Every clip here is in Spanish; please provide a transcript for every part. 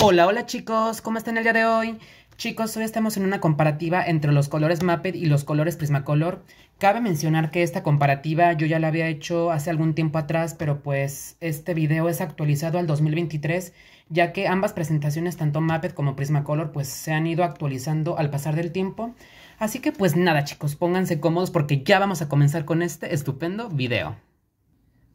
Hola, hola chicos, ¿cómo están el día de hoy? Chicos, hoy estamos en una comparativa entre los colores Mapped y los colores Prismacolor. Cabe mencionar que esta comparativa yo ya la había hecho hace algún tiempo atrás, pero pues este video es actualizado al 2023, ya que ambas presentaciones, tanto Mapped como Prismacolor, pues se han ido actualizando al pasar del tiempo. Así que pues nada chicos, pónganse cómodos porque ya vamos a comenzar con este estupendo video.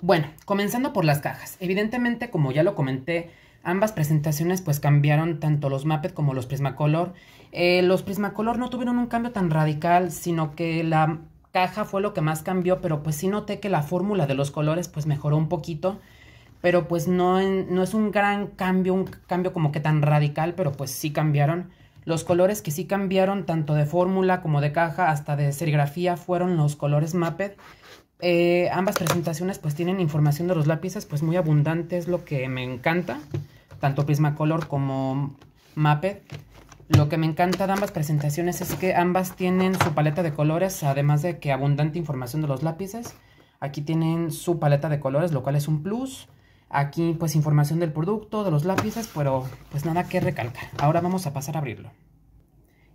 Bueno, comenzando por las cajas. Evidentemente, como ya lo comenté, Ambas presentaciones pues cambiaron tanto los Muppet como los Prismacolor. Eh, los Prismacolor no tuvieron un cambio tan radical, sino que la caja fue lo que más cambió, pero pues sí noté que la fórmula de los colores pues mejoró un poquito, pero pues no, no es un gran cambio, un cambio como que tan radical, pero pues sí cambiaron. Los colores que sí cambiaron tanto de fórmula como de caja hasta de serigrafía fueron los colores Muppet. Eh, ambas presentaciones pues tienen información de los lápices pues muy abundante, es lo que me encanta tanto Prismacolor como Muppet. Lo que me encanta de ambas presentaciones es que ambas tienen su paleta de colores, además de que abundante información de los lápices. Aquí tienen su paleta de colores, lo cual es un plus. Aquí pues información del producto, de los lápices, pero pues nada que recalcar. Ahora vamos a pasar a abrirlo.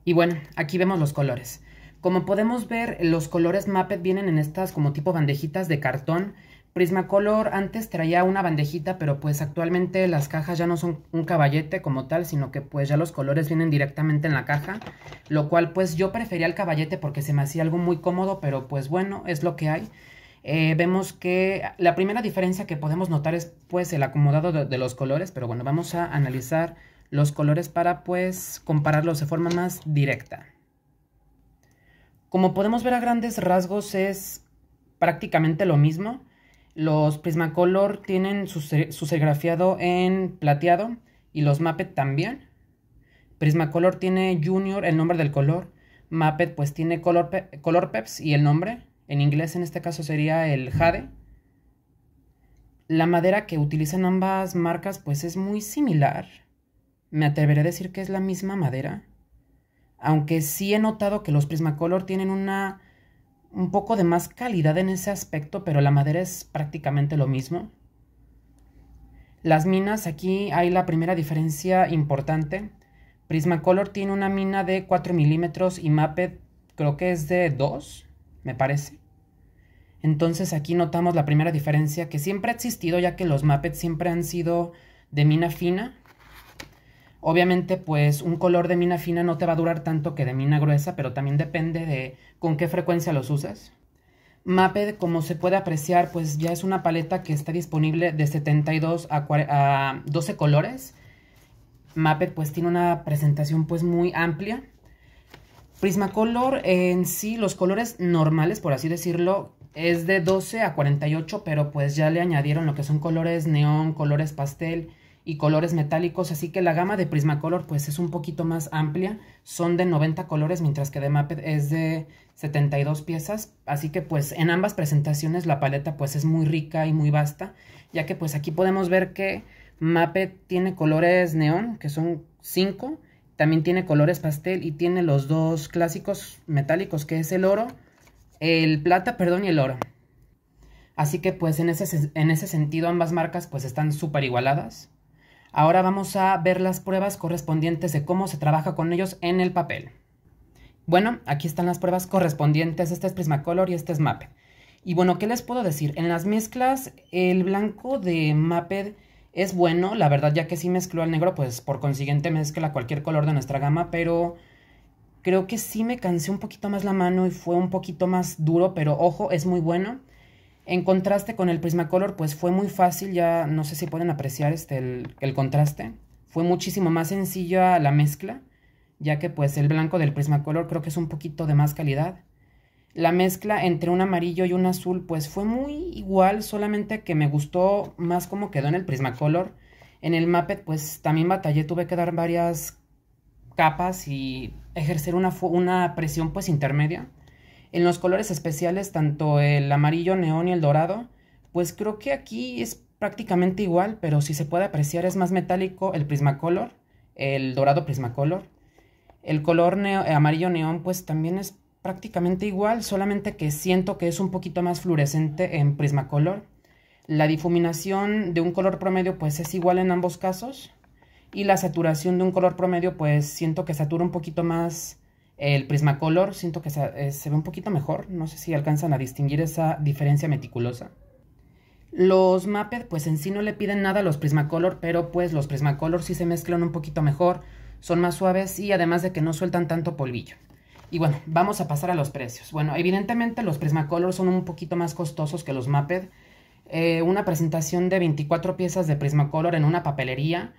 Y bueno, aquí vemos los colores. Como podemos ver, los colores Muppet vienen en estas como tipo bandejitas de cartón Prismacolor antes traía una bandejita, pero pues actualmente las cajas ya no son un caballete como tal, sino que pues ya los colores vienen directamente en la caja, lo cual pues yo prefería el caballete porque se me hacía algo muy cómodo, pero pues bueno, es lo que hay. Eh, vemos que la primera diferencia que podemos notar es pues el acomodado de los colores, pero bueno, vamos a analizar los colores para pues compararlos de forma más directa. Como podemos ver a grandes rasgos es prácticamente lo mismo. Los Prismacolor tienen su, sergrafiado en plateado y los Mappet también. Prismacolor tiene Junior, el nombre del color. Mapet pues tiene color, color Peps y el nombre. En inglés en este caso sería el Jade. La madera que utilizan ambas marcas pues es muy similar. Me atreveré a decir que es la misma madera. Aunque sí he notado que los Prismacolor tienen una un poco de más calidad en ese aspecto, pero la madera es prácticamente lo mismo. Las minas, aquí hay la primera diferencia importante. Prismacolor tiene una mina de 4 milímetros y MAPE creo que es de 2, me parece. Entonces aquí notamos la primera diferencia que siempre ha existido, ya que los Muppets siempre han sido de mina fina, Obviamente, pues un color de mina fina no te va a durar tanto que de mina gruesa, pero también depende de con qué frecuencia los usas. Maped, como se puede apreciar, pues ya es una paleta que está disponible de 72 a, 12 colores. Maped, pues tiene una presentación pues muy amplia. Prismacolor en sí, los colores normales, por así decirlo, es de 12 a 48, pero pues ya le añadieron lo que son colores neón, colores pastel, y colores metálicos, así que la gama de Prismacolor pues es un poquito más amplia, son de 90 colores, mientras que de Muppet es de 72 piezas, así que pues en ambas presentaciones la paleta pues es muy rica y muy vasta, ya que pues aquí podemos ver que Mapet tiene colores neón, que son 5, también tiene colores pastel y tiene los dos clásicos metálicos, que es el oro, el plata, perdón, y el oro. Así que pues en ese, en ese sentido ambas marcas pues están súper igualadas. Ahora vamos a ver las pruebas correspondientes de cómo se trabaja con ellos en el papel. Bueno, aquí están las pruebas correspondientes. Este es Prismacolor y este es MAPED. Y bueno, ¿qué les puedo decir? En las mezclas, el blanco de MAPED es bueno, la verdad, ya que sí mezcló al negro, pues por consiguiente mezcla cualquier color de nuestra gama, pero creo que sí me cansé un poquito más la mano y fue un poquito más duro, pero ojo, es muy bueno. En contraste con el Prismacolor, pues fue muy fácil, ya no sé si pueden apreciar este, el, contraste. Fue muchísimo más sencilla la mezcla, ya que pues el blanco del Prismacolor creo que es un poquito de más calidad. La mezcla entre un amarillo y un azul pues fue muy igual, solamente que me gustó más como quedó en el Prismacolor. En el Muppet pues también batallé, tuve que dar varias capas y ejercer una, una presión pues intermedia. En los colores especiales, tanto el amarillo neón y el dorado, pues creo que aquí es prácticamente igual, pero si se puede apreciar es más metálico el Prismacolor, el dorado Prismacolor. El color eh, amarillo neón pues también es prácticamente igual, solamente que siento que es un poquito más fluorescente en Prismacolor. La difuminación de un color promedio pues es igual en ambos casos y la saturación de un color promedio pues siento que satura un poquito más el Prismacolor siento que eh, se, ve un poquito mejor, no sé si alcanzan a distinguir esa diferencia meticulosa. Los Mapped pues en sí no le piden nada a los Prismacolor, pero pues los Prismacolor sí se mezclan un poquito mejor, son más suaves y además de que no sueltan tanto polvillo. Y bueno, vamos a pasar a los precios. Bueno, evidentemente los Prismacolor son un poquito más costosos que los Mapped. Eh, una presentación de 24 piezas de Prismacolor en una papelería,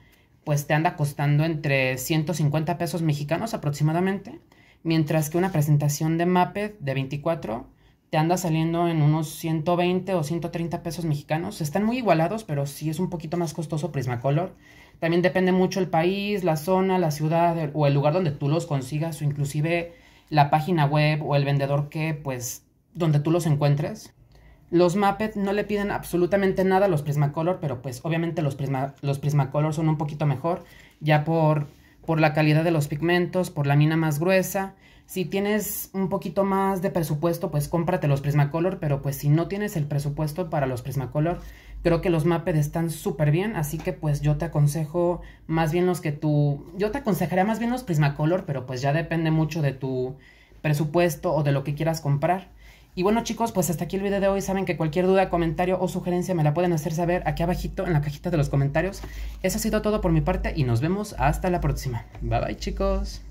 pues te anda costando entre 150 pesos mexicanos aproximadamente mientras que una presentación de MAPED de 24 te anda saliendo en unos 120 o 130 pesos mexicanos. Están muy igualados, pero sí es un poquito más costoso Prismacolor. También depende mucho el país, la zona, la ciudad o el lugar donde tú los consigas o inclusive la página web o el vendedor que pues donde tú los encuentres. Los Maped no le piden absolutamente nada a los Prismacolor, pero pues obviamente los Prismacolor son un poquito mejor, ya por por la calidad de los pigmentos, por la mina más gruesa. Si tienes un poquito más de presupuesto, pues cómprate los Prismacolor, pero pues si no tienes el presupuesto para los Prismacolor, creo que los Maped están súper bien, así que pues yo te aconsejo más bien los que tú... Yo te aconsejaría más bien los Prismacolor, pero pues ya depende mucho de tu presupuesto o de lo que quieras comprar. Y bueno chicos, pues hasta aquí el video de hoy. Saben que cualquier duda, comentario o sugerencia me la pueden hacer saber aquí abajito en la cajita de los comentarios. Eso ha sido todo por mi parte y nos vemos hasta la próxima. Bye bye chicos.